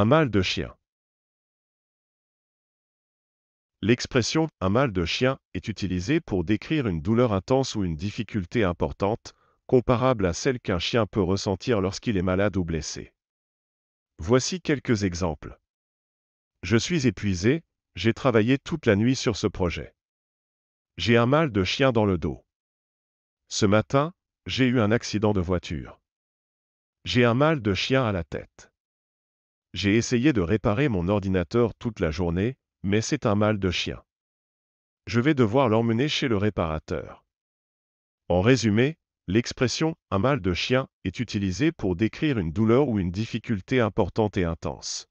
Un mal de chien. L'expression un mal de chien est utilisée pour décrire une douleur intense ou une difficulté importante, comparable à celle qu'un chien peut ressentir lorsqu'il est malade ou blessé. Voici quelques exemples. Je suis épuisé, j'ai travaillé toute la nuit sur ce projet. J'ai un mal de chien dans le dos. Ce matin, j'ai eu un accident de voiture. J'ai un mal de chien à la tête. J'ai essayé de réparer mon ordinateur toute la journée, mais c'est un mal de chien. Je vais devoir l'emmener chez le réparateur. En résumé, l'expression un mal de chien est utilisée pour décrire une douleur ou une difficulté importante et intense.